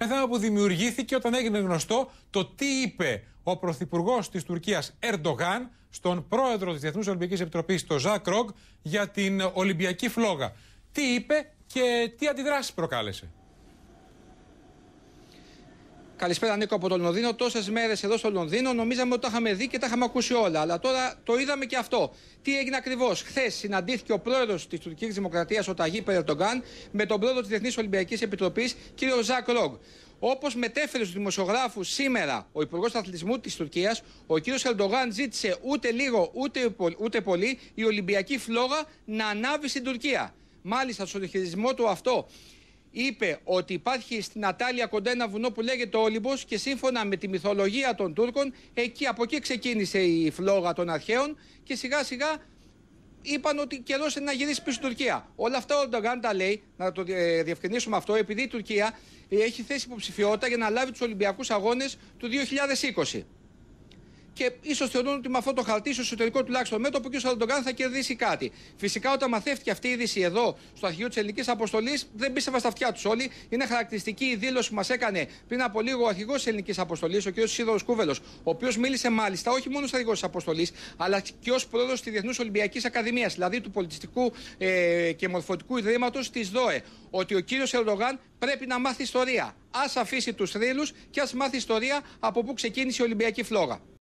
Ένα θέμα που δημιουργήθηκε όταν έγινε γνωστό το τι είπε ο Πρωθυπουργός της Τουρκίας Ερντογάν στον πρόεδρο της Διεθνούς Ολυμπιακής Επιτροπής, τον Ζακ Ρογκ, για την Ολυμπιακή Φλόγα. Τι είπε και τι αντιδράσεις προκάλεσε. Καλησπέρα Νίκο από το Λονδίνο. Τόσες μέρες εδώ στο Λονδίνο νομίζαμε ότι τα είχαμε δει και τα είχαμε ακούσει όλα. Αλλά τώρα το είδαμε και αυτό. Τι έγινε ακριβώς. Χθες συναντήθηκε ο πρόεδρος της τουρκικής δημοκρατίας, ο Ταγί Περτογκάν, με τον πρόεδρο της Διεθνής Ολυμπιακής Επιτροπής, κύριο Ζακ Ρογ. Όπως μετέφερε στους δημοσιογράφους σήμερα ο Υπουργός Αθλητισμού της Τουρκίας, ο κύριος Ερντογάν ζήτησε ούτε λίγο ούτε, ούτε πολύ η Ολυμπιακή φλόγα να ανάβει στην Τουρκία. Μάλιστα, στον χειρισμό του αυτό είπε ότι υπάρχει στην Ατάλια κοντά ένα βουνό που λέγεται Όλυμπος και σύμφωνα με τη μυθολογία των Τούρκων εκεί από εκεί ξεκίνησε η φλόγα των αρχαίων και σιγά σιγά είπαν ότι καιρός είναι να γυρίσει πίσω στην Τουρκία. Όλα αυτά ο Νταγκάν τα λέει, να το ε, διευκρινίσουμε αυτό, επειδή η Τουρκία έχει θέσει υποψηφιότητα για να λάβει τους Ολυμπιακούς Αγώνες του 2020 και ίσως θεωρούν ότι με αυτό το χαρτί, στο εσωτερικό τουλάχιστον μέτωπο, και ο Σαλντογκάν θα κερδίσει κάτι. Φυσικά, όταν μαθεύτηκε αυτή η είδηση εδώ, στο αρχείο της ελληνικής αποστολής, δεν πίστευα στα αυτιά τους όλοι. Είναι χαρακτηριστική η δήλωση που μας έκανε πριν από λίγο ο αρχηγός της ελληνικής αποστολής, ο κ. Σίδωρος Κούβελος, ο οποίος μίλησε μάλιστα όχι μόνο ως αρχηγός της αποστολής, αλλά και ως πρόεδρος της Διεθνούς Ολυμπιακής Ακαδημίας, δηλαδή του Πολιτιστικού ε, και Μορφωτικού Ιδρύματος της ΔΟΕ, ότι ο κ. Ερντογάν πρέπει να μάθει ιστορία. Ας αφήσει τους θρύλους και ας μάθει ιστορία από πού ξεκίνησε η Ολυμπιακή φλόγα.